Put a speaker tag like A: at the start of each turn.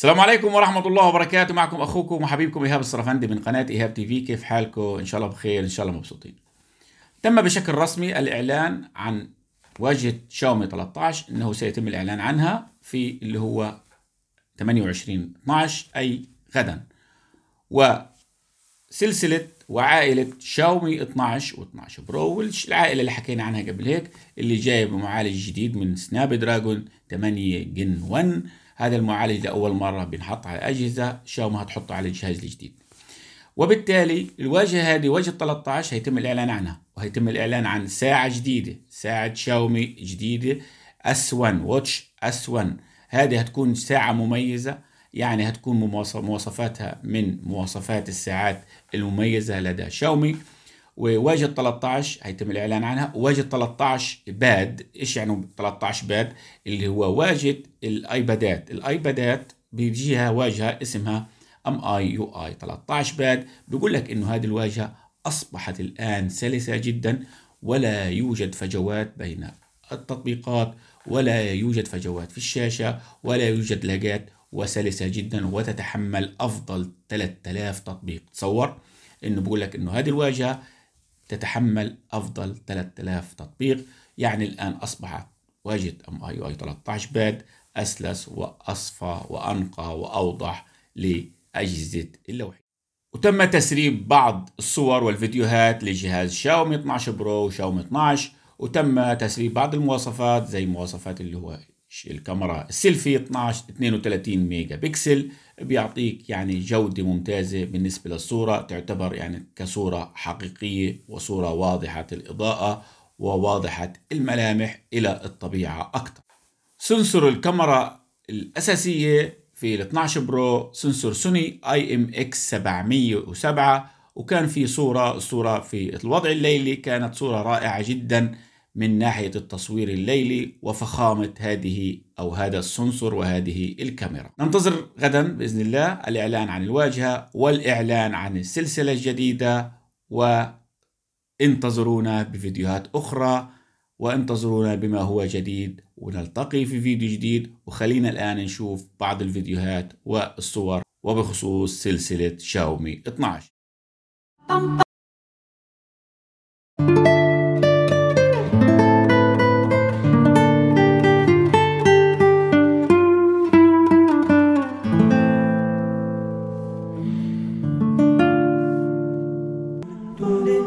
A: السلام عليكم ورحمة الله وبركاته معكم أخوكم وحبيبكم إيهاب الصرفندي من قناة إيهاب تي في كيف حالكم إن شاء الله بخير إن شاء الله مبسوطين تم بشكل رسمي الإعلان عن واجهة شاومي 13 أنه سيتم الإعلان عنها في اللي هو 28 12 أي غدا وسلسلة وعائلة شاومي 12 و12 برو والعائلة اللي حكينا عنها قبل هيك اللي جايب بمعالج جديد من سناب دراجون 8 جن 1 هذا المعالج لأول مرة بنحط على أجهزة شاومي هتحطه على الجهاز الجديد وبالتالي الواجهة هذه واجهة 13 هيتم الإعلان عنها وهيتم الإعلان عن ساعة جديدة ساعة شاومي جديده اس S1 واتش اس 1 هذه هتكون ساعة مميزة يعني هتكون مواصفاتها من مواصفات الساعات المميزة لدى شاومي وواجد 13 هيتم الاعلان عنها واجد 13 باد ايش يعني 13 باد اللي هو واجد الايبادات الايبادات بيجيها واجهه اسمها ام اي يو اي 13 باد بيقول لك انه هذه الواجهه اصبحت الان سلسه جدا ولا يوجد فجوات بين التطبيقات ولا يوجد فجوات في الشاشه ولا يوجد لاجات وسلسه جدا وتتحمل افضل 3000 تطبيق تصور انه بيقول لك انه هذه الواجهه تتحمل أفضل 3000 تطبيق يعني الآن أصبحت واجهة ام اي اي 13 باد اسلس واصفى وانقى واوضح لاجهزه اللوحه. وتم تسريب بعض الصور والفيديوهات لجهاز شاومي 12 برو وشاومي 12 وتم تسريب بعض المواصفات زي مواصفات اللي هو الكاميرا السيلفي 12 32 ميجا بكسل بيعطيك يعني جودة ممتازة بالنسبة للصورة تعتبر يعني كصورة حقيقية وصورة واضحة الإضاءة وواضحة الملامح إلى الطبيعة أكثر سنسور الكاميرا الأساسية في ال 12 برو سنسور سوني اي ام اكس 707 وكان في صورة الصورة في الوضع الليلي كانت صورة رائعة جدا من ناحية التصوير الليلي وفخامة هذه أو هذا السنسور وهذه الكاميرا ننتظر غدا بإذن الله الإعلان عن الواجهة والإعلان عن السلسلة الجديدة وانتظرونا بفيديوهات أخرى وانتظرونا بما هو جديد ونلتقي في فيديو جديد وخلينا الآن نشوف بعض الفيديوهات والصور وبخصوص سلسلة شاومي 12 you.